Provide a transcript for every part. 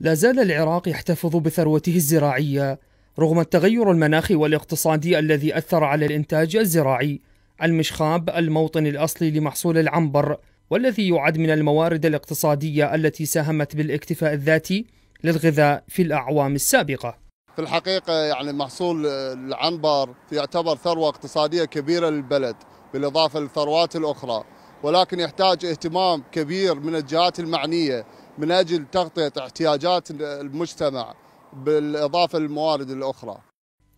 لا زال العراق يحتفظ بثروته الزراعية رغم التغير المناخي والاقتصادي الذي أثر على الإنتاج الزراعي المشخاب الموطن الأصلي لمحصول العنبر والذي يعد من الموارد الاقتصادية التي ساهمت بالاكتفاء الذاتي للغذاء في الأعوام السابقة في الحقيقة يعني محصول العنبر يعتبر ثروة اقتصادية كبيرة للبلد بالإضافة للثروات الأخرى ولكن يحتاج اهتمام كبير من الجهات المعنية من أجل تغطية احتياجات المجتمع بالإضافة للموارد الأخرى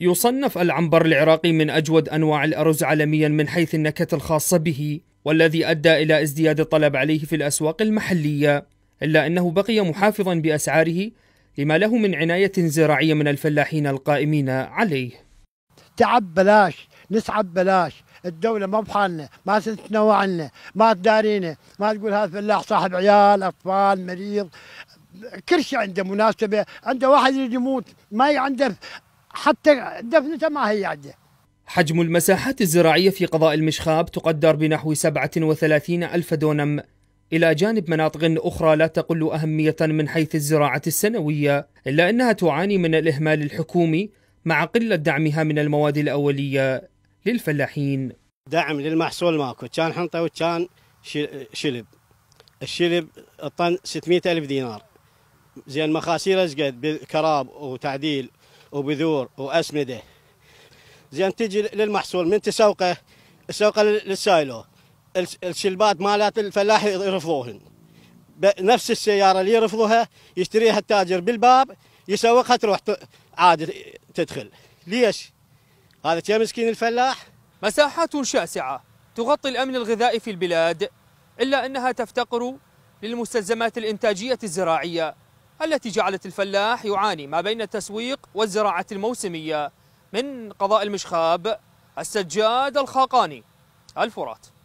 يصنف العنبر العراقي من أجود أنواع الأرز عالميا من حيث النكهة الخاصة به والذي أدى إلى ازدياد الطلب عليه في الأسواق المحلية إلا أنه بقي محافظا بأسعاره لما له من عناية زراعية من الفلاحين القائمين عليه تعب بلاش نسعى ببلاش الدوله ما بحالنا ما تتنوع عنا ما تدارينا ما تقول هذا فلاح صاحب عيال اطفال مريض كل شيء عنده مناسبه عنده واحد يريد يموت ما عنده حتى دفنته ما هي عنده حجم المساحات الزراعية في قضاء المشخاب تقدر بنحو 37 ألف دونم إلى جانب مناطق أخرى لا تقل أهمية من حيث الزراعة السنوية إلا أنها تعاني من الإهمال الحكومي مع قلة دعمها من المواد الأولية للفلاحين دعم للمحصول ماكو كان حنطه وكان شلب الشلب الطن 600 ألف دينار زين مخاسير اشقد بكراب وتعديل وبذور واسمده زين تجي للمحصول من تسوقه تسوقه للسايلو الشلبات مالات الفلاح يرفضوهن نفس السياره اللي يرفضوها يشتريها التاجر بالباب يسوقها تروح عادي تدخل ليش؟ هذا كم مسكين الفلاح مساحات شاسعة تغطي الأمن الغذائي في البلاد إلا أنها تفتقر للمستلزمات الإنتاجية الزراعية التي جعلت الفلاح يعاني ما بين التسويق والزراعة الموسمية من قضاء المشخاب السجاد الخاقاني الفرات